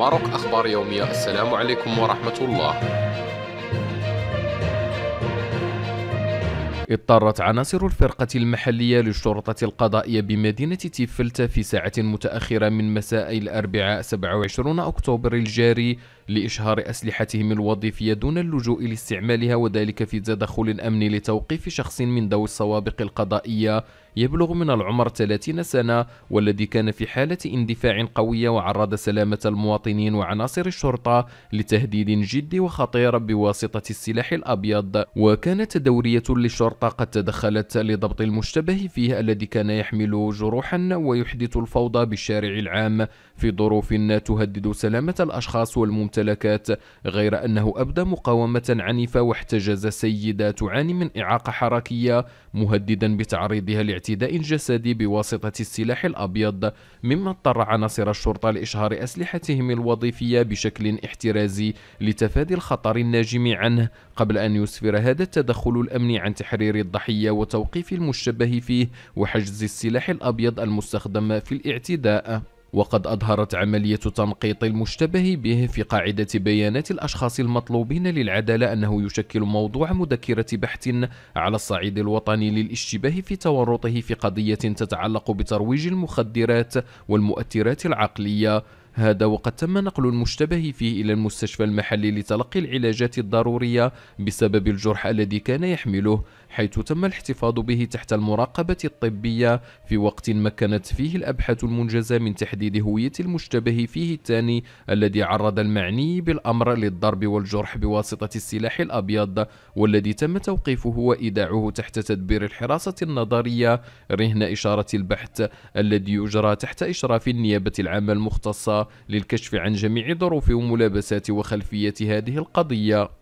ماروك أخبار يومية السلام عليكم ورحمة الله اضطرت عناصر الفرقة المحلية للشرطة القضائية بمدينة تيفلتا في ساعة متأخرة من مساء الأربعاء 27 أكتوبر الجاري لإشهار أسلحتهم الوظيفية دون اللجوء لاستعمالها وذلك في تدخل أمني لتوقيف شخص من ذوي السوابق القضائية يبلغ من العمر 30 سنة والذي كان في حالة اندفاع قوية وعرض سلامة المواطنين وعناصر الشرطة لتهديد جدي وخطير بواسطة السلاح الأبيض وكانت دورية للشرطة قد تدخلت لضبط المشتبه فيه الذي كان يحمل جروحا ويحدث الفوضى بالشارع العام في ظروف تهدد سلامة الأشخاص والممتلكات الممتلكات غير أنه أبدى مقاومة عنيفة واحتجز سيدة تعاني من إعاقة حركية مهددا بتعريضها لاعتداء جسدي بواسطة السلاح الأبيض مما اضطر عناصر الشرطة لإشهار أسلحتهم الوظيفية بشكل احترازي لتفادي الخطر الناجم عنه قبل أن يسفر هذا التدخل الأمني عن تحرير الضحية وتوقيف المشبه فيه وحجز السلاح الأبيض المستخدم في الاعتداء وقد أظهرت عملية تنقيط المشتبه به في قاعدة بيانات الأشخاص المطلوبين للعدالة أنه يشكل موضوع مذكرة بحث على الصعيد الوطني للاشتباه في تورطه في قضية تتعلق بترويج المخدرات والمؤثرات العقلية هذا وقد تم نقل المشتبه فيه إلى المستشفى المحلي لتلقي العلاجات الضرورية بسبب الجرح الذي كان يحمله حيث تم الاحتفاظ به تحت المراقبة الطبية في وقت مكنت فيه الأبحاث المنجزة من تحديد هوية المشتبه فيه الثاني الذي عرض المعني بالأمر للضرب والجرح بواسطة السلاح الأبيض والذي تم توقيفه وإيداعه تحت تدبير الحراسة النظرية رهن إشارة البحث الذي يجرى تحت إشراف النيابة العامة المختصة للكشف عن جميع ظروف وملابسات وخلفية هذه القضية